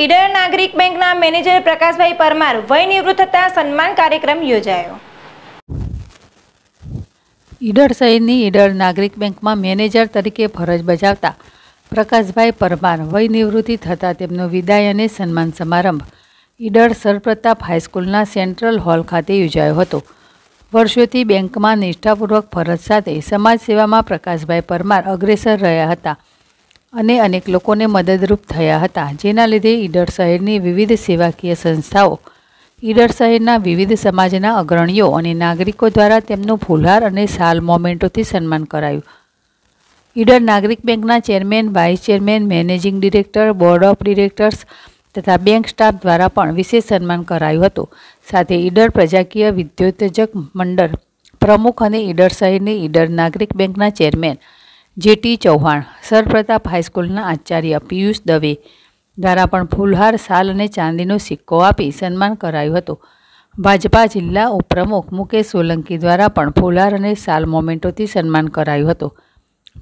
ઈડર નાગરિક બેંકના મેનેજર પ્રકાશભાઈ પરમાર વય નિવૃત્ત થતા સન્માન કાર્યક્રમ યોજાયો ઈડર શહેરની ઈડર નાગરિક બેંકમાં મેનેજર તરીકે ફરજ બજાવતા પ્રકાશભાઈ પરમાર વય નિવૃત્તિ થતાં તેમનો વિદાય અને સન્માન સમારંભ ઈડર સરપ્રતાપ હાઈસ્કૂલના સેન્ટ્રલ હોલ ખાતે યોજાયો હતો વર્ષોથી બેંકમાં નિષ્ઠાપૂર્વક ફરજ સાથે સમાજ સેવામાં પ્રકાશભાઈ પરમાર અગ્રેસર રહ્યા હતા અને અનેક લોકોને મદદરૂપ થયા હતા જેના લીધે ઈડર શહેરની વિવિધ સેવાકીય સંસ્થાઓ ઈડર શહેરના વિવિધ સમાજના અગ્રણીઓ અને નાગરિકો દ્વારા તેમનું ફુલહાર અને સાલ મોમેન્ટોથી સન્માન કરાયું ઈડર નાગરિક બેંકના chairman vice chairman managing director board of directors તથા બેંક સ્ટાફ દ્વારા પણ વિશેષ સન્માન કરાયું હતું સાથે ઈડર પ્રજાકીય વિદ્યોતજક મંડળ પ્રમુખ અને ઈડર શહેરની ઈડર નાગરિક બેંકના ચેરમેન જેટી ચૌહાણ સરપ્રતાપ હાઈસ્કૂલના આચાર્ય પિયુષ દવે દ્વારા પણ ફૂલહાર સાલ અને ચાંદીનો સિક્કો આપી સન્માન કરાયું હતું ભાજપા જિલ્લા ઉપપ્રમુખ મુકેશ સોલંકી દ્વારા પણ ફૂલહાર અને સાલ મોમેન્ટોથી સન્માન કરાયું હતું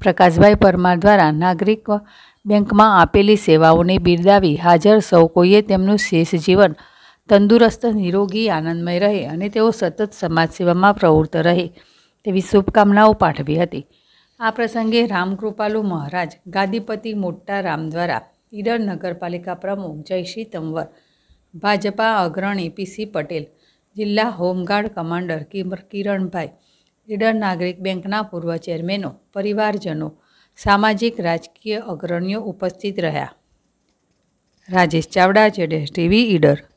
પ્રકાશભાઈ પરમાર દ્વારા નાગરિક બેંકમાં આપેલી સેવાઓને બિરદાવી હાજર સૌ કોઈએ તેમનું શેષ જીવન તંદુરસ્ત નિરોગી આનંદમય રહે અને તેઓ સતત સમાજસેવામાં પ્રવૃત્ત રહે તેવી શુભકામનાઓ પાઠવી હતી આ પ્રસંગે રામકૃપાલુ મહારાજ ગાદીપતિ મોટા રામ દ્વારા ઈડર નગરપાલિકા પ્રમુખ જયશ્રી તંવર ભાજપા અગ્રણી પીસી પટેલ જિલ્લા હોમગાર્ડ કમાન્ડર કિરણભાઈ ઈડર નાગરિક બેંકના પૂર્વ ચેરમેનો પરિવારજનો સામાજિક રાજકીય અગ્રણીઓ ઉપસ્થિત રહ્યા રાજેશ ચાવડા જેડેશ ટીવી ઈડર